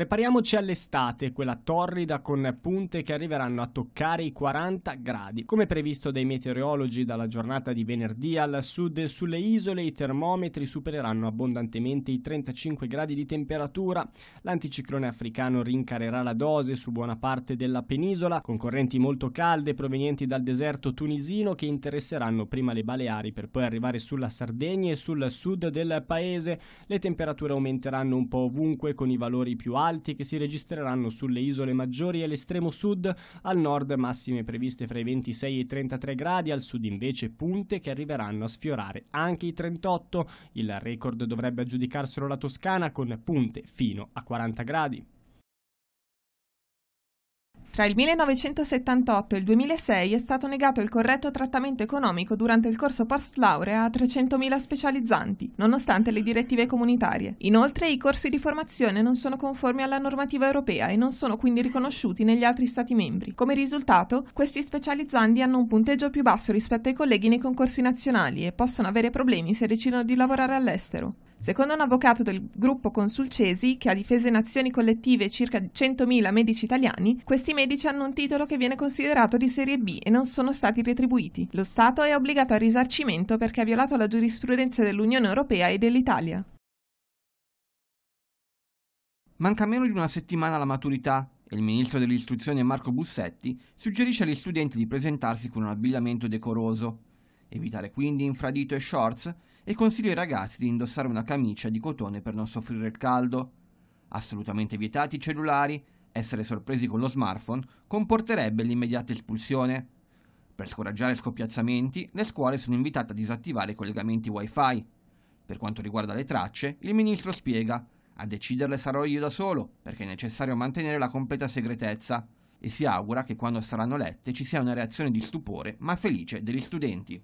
Prepariamoci all'estate, quella torrida con punte che arriveranno a toccare i 40 gradi. Come previsto dai meteorologi dalla giornata di venerdì al sud sulle isole i termometri supereranno abbondantemente i 35 gradi di temperatura. L'anticiclone africano rincarerà la dose su buona parte della penisola con correnti molto calde provenienti dal deserto tunisino che interesseranno prima le Baleari per poi arrivare sulla Sardegna e sul sud del paese. Le temperature aumenteranno un po' ovunque con i valori più alti alti che si registreranno sulle isole maggiori e l'estremo sud, al nord massime previste fra i 26 e i 33 gradi, al sud invece punte che arriveranno a sfiorare anche i 38. Il record dovrebbe aggiudicarselo la Toscana con punte fino a 40 gradi. Tra il 1978 e il 2006 è stato negato il corretto trattamento economico durante il corso post laurea a 300.000 specializzanti, nonostante le direttive comunitarie. Inoltre i corsi di formazione non sono conformi alla normativa europea e non sono quindi riconosciuti negli altri Stati membri. Come risultato, questi specializzanti hanno un punteggio più basso rispetto ai colleghi nei concorsi nazionali e possono avere problemi se decidono di lavorare all'estero. Secondo un avvocato del gruppo Consulcesi, che ha difeso in azioni collettive circa 100.000 medici italiani, questi medici hanno un titolo che viene considerato di serie B e non sono stati retribuiti. Lo Stato è obbligato al risarcimento perché ha violato la giurisprudenza dell'Unione Europea e dell'Italia. Manca meno di una settimana alla maturità e il ministro dell'istruzione Marco Bussetti suggerisce agli studenti di presentarsi con un abbigliamento decoroso. Evitare quindi infradito e shorts e consiglio ai ragazzi di indossare una camicia di cotone per non soffrire il caldo. Assolutamente vietati i cellulari, essere sorpresi con lo smartphone comporterebbe l'immediata espulsione. Per scoraggiare scoppiazzamenti, le scuole sono invitate a disattivare i collegamenti wifi. Per quanto riguarda le tracce, il ministro spiega, a deciderle sarò io da solo, perché è necessario mantenere la completa segretezza, e si augura che quando saranno lette ci sia una reazione di stupore ma felice degli studenti.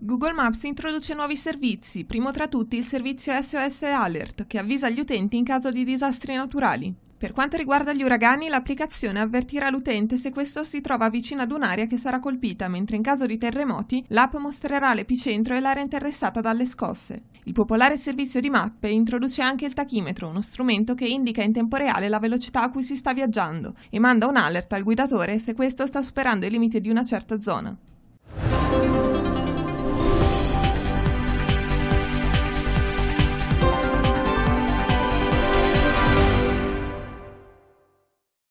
Google Maps introduce nuovi servizi, primo tra tutti il servizio SOS Alert, che avvisa gli utenti in caso di disastri naturali. Per quanto riguarda gli uragani, l'applicazione avvertirà l'utente se questo si trova vicino ad un'area che sarà colpita, mentre in caso di terremoti l'app mostrerà l'epicentro e l'area interessata dalle scosse. Il popolare servizio di mappe introduce anche il tachimetro, uno strumento che indica in tempo reale la velocità a cui si sta viaggiando e manda un alert al guidatore se questo sta superando i limiti di una certa zona.